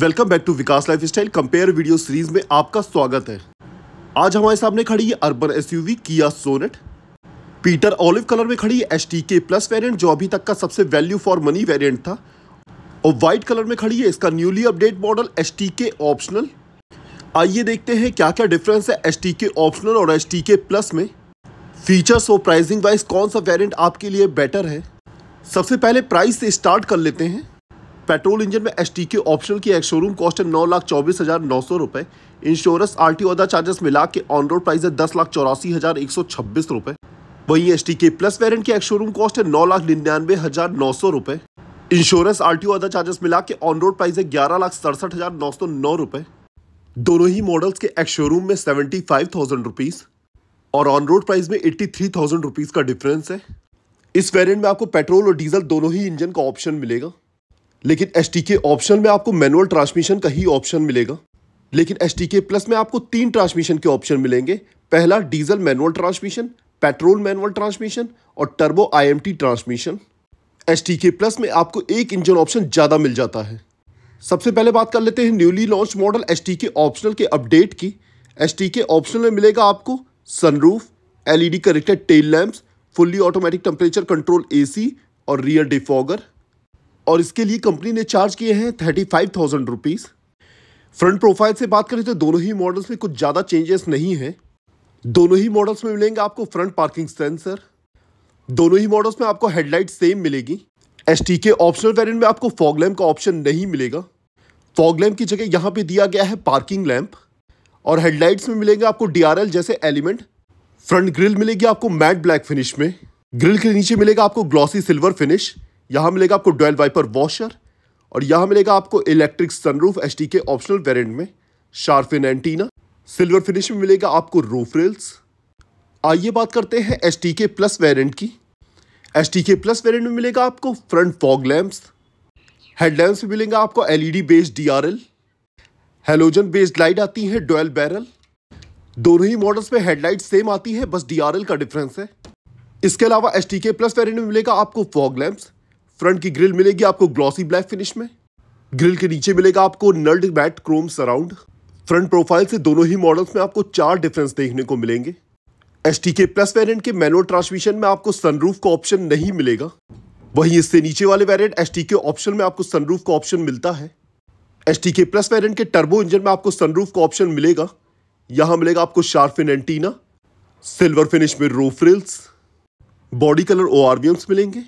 welcome back to Vikas lifestyle compare video series में आपका स्वागत है आज हमारे सामने खड़ी है urban SUV Kia Sonet pewter olive colour में खड़ी है एच टी के प्लस वेरियंट जो अभी तक का सबसे वैल्यू फॉर मनी वेरियंट था और वाइट कलर में खड़ी है इसका newly update model H T K optional आइए देखते हैं क्या क्या डिफरेंस है एच टी के ऑप्शनल और एच टी के प्लस में फीचर्स और प्राइसिंग वाइज कौन सा वेरियंट आपके लिए बेटर है सबसे पहले प्राइस से स्टार्ट कर लेते हैं पेट्रोल इंजन में एस के ऑप्शनल की एक शोरूम कॉस्ट है नौ लाख चौबीस हज़ार नौ सौ रुपये इंश्योरेंस आर टी ओदा चार्जेस मिला के ऑन रोड प्राइस है दस लाख चौरासी हज़ार एक सौ छब्बीस रुपये वहीं एस टी के प्लस वेरियंट की एक शोरूम कॉस्ट है नौ लाख निन्यानवे हज़ार नौ सौ रुपये इंश्योरेंस आर टी ओदा चार्जेस मिला के ऑन रोड प्राइस है ग्यारह लाख सड़सठ हज़ार नौ सौ नौ रुपये दोनों ही मॉडल्स के एक शोरूम में सेवेंटी फाइव थाउजेंड रुपीज़ और ऑन रोड प्राइस में एट्टी थ्री थाउजेंड रुपीज़ का डिफरेंस है इस वेरिएंट में आपको पेट्रोल और डीजल दोनों ही इंजन का ऑप्शन मिलेगा लेकिन एस के ऑप्शन में आपको मैनुअल ट्रांसमिशन का ही ऑप्शन मिलेगा लेकिन एस के प्लस में आपको तीन ट्रांसमिशन के ऑप्शन मिलेंगे पहला diesel manual transmission petrol manual transmission और turbo IMT transmission S K plus में आपको एक इंजन ऑप्शन ज़्यादा मिल जाता है सबसे पहले बात कर लेते हैं न्यूली लॉन्च मॉडल एस के ऑप्शनल के अपडेट की एस के ऑप्शनल में मिलेगा आपको sunroof D connected tail lamps fully automatic temperature control C और रियर डिफॉगर और इसके लिए कंपनी ने चार्ज किए हैं thirty five thousand rupees front profile से बात करें तो दोनों ही मॉडल्स में कुछ ज़्यादा चेंजेस नहीं हैं दोनों ही मॉडल्स में मिलेंगे आपको फ्रंट पार्किंग सेंसर दोनों ही मॉडल्स में आपको हेडलाइट सेम मिलेगी एस के ऑप्शनल वेरियंट में आपको फॉग लैम्प का ऑप्शन नहीं मिलेगा फॉग लैम्प की जगह यहाँ पे दिया गया है पार्किंग लैम्प और हेडलाइट्स में मिलेंगे आपको डी जैसे एलिमेंट फ्रंट ग्रिल मिलेगी आपको मैट ब्लैक फिनिश में ग्रिल के नीचे मिलेगा आपको ग्लॉसी सिल्वर फिनिश यहाँ मिलेगा आपको डोयल वाइपर वॉशर और यहाँ मिलेगा आपको electric sunroof H K optional variant में शार्फिन एंटीना सिल्वर फिनिश में मिलेगा आपको रूफ रेल्स आइए बात करते हैं एच के प्लस वेरिएंट की एच के प्लस वेरिएंट में मिलेगा आपको फ्रंट फॉग लैम्प्स हेडलैम्प्स में मिलेंगे आपको LED based DRL halogen based light आती है डोयल बैरल दोनों ही मॉडल्स में हेडलाइट सेम आती है बस डीआरएल का डिफरेंस है इसके अलावा टी के प्लस वेरियंट में मिलेगा आपको फॉग लैम्प्स फ्रंट की ग्रिल मिलेगी आपको ग्लॉसी ब्लैक फिनिश में ग्रिल के नीचे मिलेगा आपको knurled matt chrome surround front profile से दोनों ही मॉडल्स में आपको चार डिफरेंस देखने को मिलेंगे एस टी के प्लस वेरियंट के मैनुअल ट्रांसमिशन में आपको सनरूफ का ऑप्शन नहीं मिलेगा वहीं इससे नीचे वाले variant S T K option में आपको सनरूफ का ऑप्शन मिलता है एस टी के प्लस वेरियंट के टर्बो इंजन में आपको सनरूफ का ऑप्शन मिलेगा यहाँ मिलेगा आपको शार्फिन एंटीना सिल्वर फिनिश में रोफ्रिल्स बॉडी कलर ओ मिलेंगे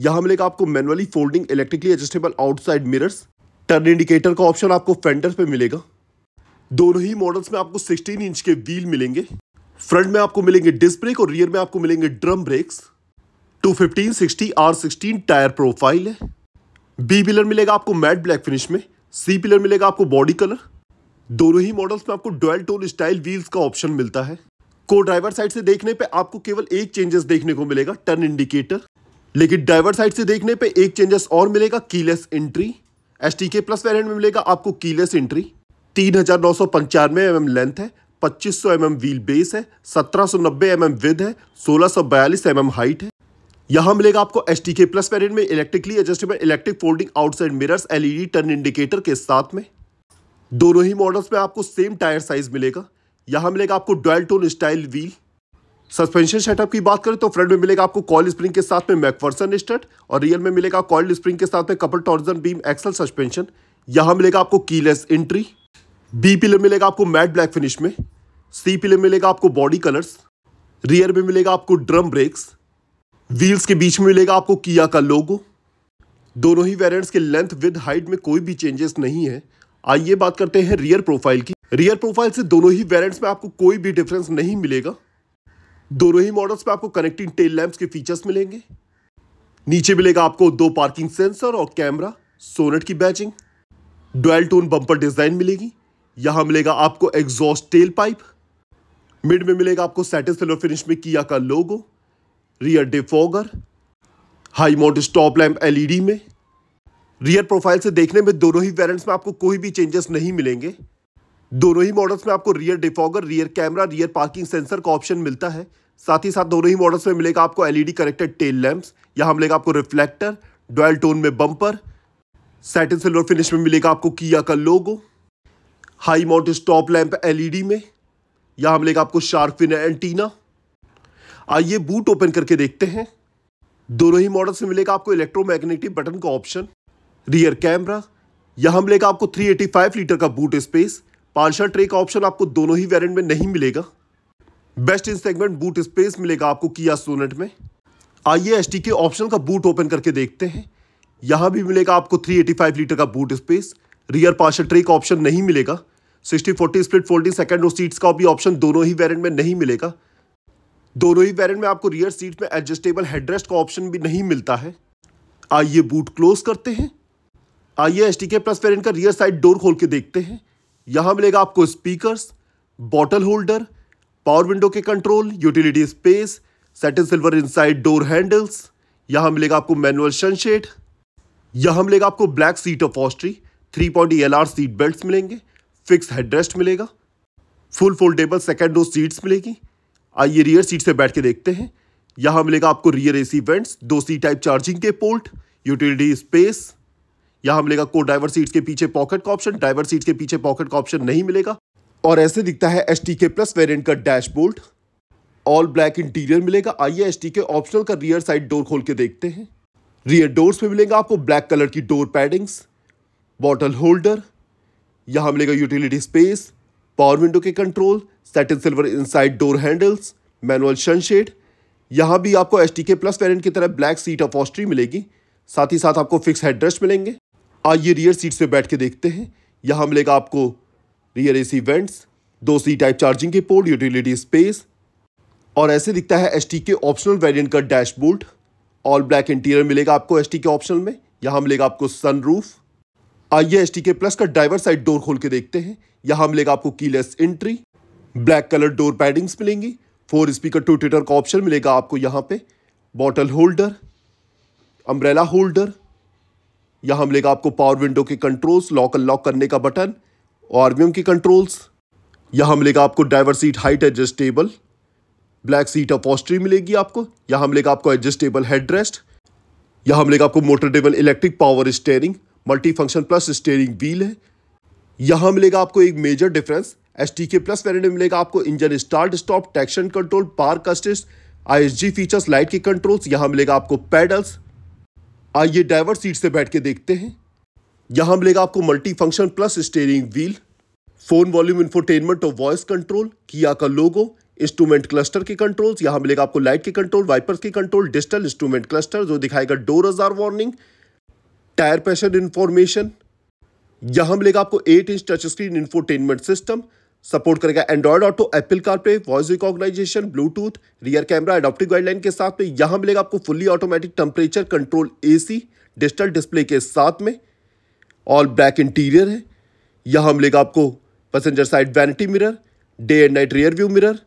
यहां मिलेगा आपको manually folding electrically adjustable outside mirrors turn indicator का ऑप्शन आपको फेंडर पे मिलेगा दोनों ही मॉडल्स में आपको 16 इंच के व्हील मिलेंगे फ्रंट में आपको मिलेंगे डिस्क ब्रेक और रियर में आपको मिलेंगे drum brakes 215 60 sixteen tyre profile है बी पिलर मिलेगा आपको मैट ब्लैक फिनिश में सी पिलर मिलेगा आपको बॉडी कलर दोनों ही मॉडल्स में आपको डोल टोन स्टाइल व्हील्स का ऑप्शन मिलता है को ड्राइवर साइड से देखने पे आपको केवल एक चेंजेस देखने को मिलेगा टर्न इंडिकेटर लेकिन ड्राइवर साइड से देखने पे एक चेंजेस और मिलेगा कीलेस एंट्री एस टी के प्लस वेरियंट में मिलेगा आपको कीलेस एंट्री तीन हजार नौ सौ पंचानवे एम एम लेंथ है पच्चीस सौ एम एम व्हील बेस है सत्रह सौ नब्बे एम एम विद है सोलह सौ बयालीस एम एम हाइट है यहाँ मिलेगा आपको एस टी के प्लस वेरियंट में electrically adjustable electric folding outside mirrors LED turn indicator के साथ में दोनों ही मॉडल्स में आपको सेम टायर साइज मिलेगा यहाँ मिलेगा आपको dual tone style wheel suspension setup की बात करें तो फ्रंट में मिलेगा आपको कॉल स्प्रिंग के साथ में मैकफर्सन स्टड और रियल में मिलेगा कॉल स्प्रिंग के साथ में couple torsion beam axle suspension यहाँ मिलेगा आपको कीलेस एंट्री बी पिलर मिलेगा आपको मैट ब्लैक फिनिश में सी पिलर मिलेगा आपको बॉडी कलर्स रियर में मिलेगा आपको ड्रम ब्रेक्स व्हील्स के बीच में मिलेगा आपको किया का लोगो दोनों ही वेरियंट्स के लेंथ विद हाइट में कोई भी चेंजेस नहीं है आइए बात करते हैं रियर प्रोफाइल की रियर प्रोफाइल से दोनों ही वेरियंट्स में आपको कोई भी डिफरेंस नहीं मिलेगा दोनों ही मॉडल्स में आपको कनेक्टिंग टेल लैंप्स के फीचर्स मिलेंगे नीचे मिलेगा आपको दो पार्किंग सेंसर और कैमरा सोनेट की badging dual tone bumper design मिलेगी यहां मिलेगा आपको एग्जॉस्ट टेल पाइप मिड में मिलेगा आपको सेटिसफिलर फिनिश में किया का logo rear defogger high mount stop lamp LED में रियर प्रोफाइल से देखने में दोनों ही वेरेंट्स में आपको कोई भी चेंजेस नहीं मिलेंगे दोनों ही मॉडल्स में आपको rear defogger rear camera rear parking sensor का ऑप्शन मिलता है साथ ही साथ दोनों ही मॉडल्स में मिलेगा आपको एलईडी कनेक्टेड टेल लैंप्स यहाँ मिलेगा आपको रिफ्लेक्टर डोयल टोन में बम्पर सैटिन सिल्वर फिनिश में मिलेगा आपको किया का logo high mount stop lamp LED में यहाँ मिलेगा आपको शार्क फिन एंटीना आइए बूट ओपन करके देखते हैं दोनों ही मॉडल्स में मिलेगा आपको इलेक्ट्रोमैग्नेटिक बटन का ऑप्शन रियर कैमरा यहाँ मिलेगा आपको 385 लीटर का बूट स्पेस पार्शल ट्रे का ऑप्शन आपको दोनों ही वेरियंट में नहीं मिलेगा best in segment boot space मिलेगा आपको किया सोनेट में आइए एस के ऑप्शन का बूट ओपन करके देखते हैं यहाँ भी मिलेगा आपको 385 लीटर का boot space rear parcel tray का ऑप्शन नहीं मिलेगा 60 40 split folding second row seats का भी ऑप्शन दोनों ही वेरिएंट में नहीं मिलेगा दोनों ही वेरिएंट में आपको रियर सीट में एडजस्टेबल हेडरेस्ट का ऑप्शन भी नहीं मिलता है आइए बूट क्लोज करते हैं आइए एस टी के प्लस वेरियंट का रियर साइड डोर खोल के देखते हैं यहां मिलेगा आपको speakers bottle holder power window के control utility space satin silver inside door handles यहां मिलेगा आपको मैनुअल शनशेड यहां मिलेगा आपको black seat upholstery three point L R seat belt मिलेंगे फिक्स हेडरेस्ट मिलेगा full foldable second rows seats मिलेगी आइए रियर सीट से बैठ के देखते हैं यहाँ मिलेगा आपको रियर एसी वेंट्स दो सी टाइप चार्जिंग के पोर्ट यूटिलिटी स्पेस यहां मिलेगा को ड्राइवर सीट के पीछे पॉकेट का ऑप्शन ड्राइवर सीट के पीछे पॉकेट का ऑप्शन नहीं मिलेगा और ऐसे दिखता है एस टी के प्लस वेरियंट का डैशबोर्ड ऑल ब्लैक इंटीरियर मिलेगा आइए एस टी के ऑप्शनल का रियर साइड डोर खोल के देखते हैं रियर डोर्स में मिलेगा आपको ब्लैक कलर की डोर पैडिंग्स बॉटल होल्डर यहाँ मिलेगा यूटिलिटी स्पेस पावर विंडो के control satin silver inside door handles manual sunshade यहाँ भी आपको एस टी के प्लस वेरियंट की तरह ब्लैक सीट ऑफ ऑस्ट्री मिलेगी साथ ही साथ आपको फिक्स हेडरेस्ट मिलेंगे आइए रियर सीट से बैठ के देखते हैं यहाँ मिलेगा आपको रियर एसी वेंट्स दो सी टाइप चार्जिंग के पोर्ट यूटिलिटी स्पेस और ऐसे दिखता है एस के ऑप्शनल वेरियंट का डैशबोर्ड ऑल ब्लैक इंटीरियर मिलेगा आपको एस के ऑप्शनल में यहाँ मिलेगा आपको सनरूफ आइए एस के प्लस का ड्राइवर साइड डोर खोल के देखते हैं यहाँ मिलेगा आपको keyless entry black colour door paddings मिलेंगी फोर स्पीकर टू ट्विटर का ऑप्शन मिलेगा आपको यहाँ पे बॉटल होल्डर अम्ब्रेला होल्डर यहां मिलेगा आपको पावर विंडो के कंट्रोल्स लॉक अनलॉक करने का बटन और ऑर्बियम के कंट्रोल्स यहां मिलेगा आपको driver seat height adjustable black seat upholstery मिलेगी आपको यहां मिलेगा आपको एडजस्टेबल हेड रेस्ट मिलेगा आपको मोटरटेबल electric power steering multi function plus steering wheel है यहां मिलेगा आपको एक मेजर डिफरेंस एस टी के प्लस वेरियंट में मिलेगा आपको engine start stop traction control park कस्टिस I S G features light के कंट्रोल्स यहाँ मिलेगा आपको पैडल्स आइए ड्राइवर सीट से बैठ के देखते हैं यहाँ मिलेगा आपको multi function plus steering wheel phone volume infotainment और वॉइस कंट्रोल किया का लोगो इंस्ट्रूमेंट क्लस्टर के कंट्रोल्स यहाँ मिलेगा आपको लाइट के कंट्रोल वाइपर्स के कंट्रोल डिजिटल इंस्ट्रूमेंट क्लस्टर जो दिखाएगा डोर हजार वार्निंग टायर प्रेशर इंफॉर्मेशन यहाँ मिलेगा आपको 8 inch touch screen infotainment system support करेगा Android auto Apple CarPlay voice recognition Bluetooth rear camera adaptive guideline के साथ में यहाँ मिलेगा आपको fully automatic temperature control AC digital display के साथ में ऑल ब्लैक इंटीरियर है यहाँ मिलेगा आपको passenger side vanity mirror day and night rear view mirror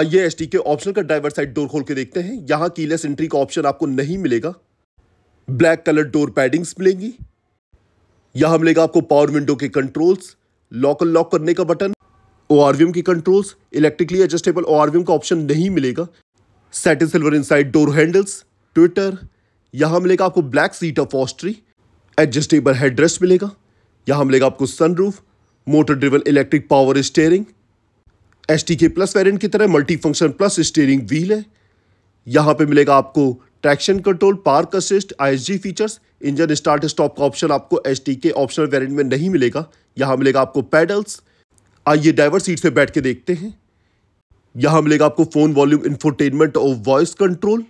आइए एस के ऑप्शन का ड्राइवर साइड डोर खोल के देखते हैं यहाँ कीलेस एंट्री का ऑप्शन आपको नहीं मिलेगा ब्लैक कलर डोर पैडिंग्स मिलेंगी यहाँ मिलेगा आपको पावर विंडो के कंट्रोल्स लॉक अनलॉक करने का बटन ओ की कंट्रोल्स इलेक्ट्रिकली एडजस्टेबल ओ का ऑप्शन नहीं मिलेगा satin silver inside door handles tweeter यहाँ मिलेगा आपको black seat upholstery adjustable head rest मिलेगा यहाँ मिलेगा आपको sunroof motor driven electric power steering S T के प्लस वेरियंट की तरह multi function plus steering wheel है यहाँ पर मिलेगा आपको traction control park assist ISG features engine start stop का ऑप्शन आपको एस के ऑप्शनल वेरियंट में नहीं मिलेगा यहाँ मिलेगा आपको पैडल्स आइए ड्राइवर सीट से बैठ के देखते हैं यहाँ मिलेगा आपको फ़ोन वॉल्यूम इन्फोटेनमेंट और वॉइस कंट्रोल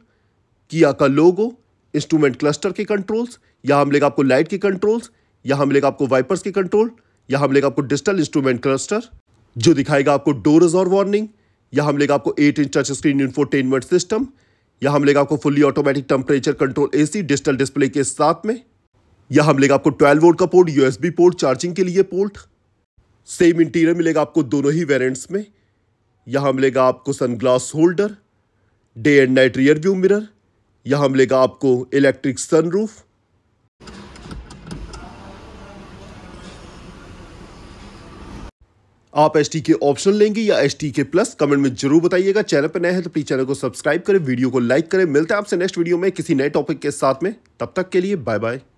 किया का लोगो इंस्ट्रूमेंट क्लस्टर के कंट्रोल्स यहाँ मिलेगा आपको लाइट के कंट्रोल्स यहाँ मिलेगा आपको वाइपर्स के कंट्रोल यहाँ मिलेगा आपको डिजिटल इंस्ट्रूमेंट क्लस्टर जो दिखाएगा आपको डोरज और वार्निंग यहाँ मिलेगा आपको eight inch touch screen infotainment system यह मिलेगा आपको fully automatic temperature control AC digital display के साथ में यह मिलेगा आपको 12 वोल्ट का पोर्ट यूएसबी पोर्ट चार्जिंग के लिए पोर्ट सेम इंटीरियर मिलेगा आपको दोनों ही वेरियंट्स में यहां मिलेगा आपको sunglass holder day and night rear view mirror यहां मिलेगा आपको इलेक्ट्रिक सनरूफ आप एस के ऑप्शन लेंगे या एस के प्लस कमेंट में जरूर बताइएगा चैनल पर नए हैं तो प्लीज चैनल को सब्सक्राइब करें वीडियो को लाइक करें मिलते हैं आपसे नेक्स्ट वीडियो में किसी नए टॉपिक के साथ में तब तक के लिए बाय बाय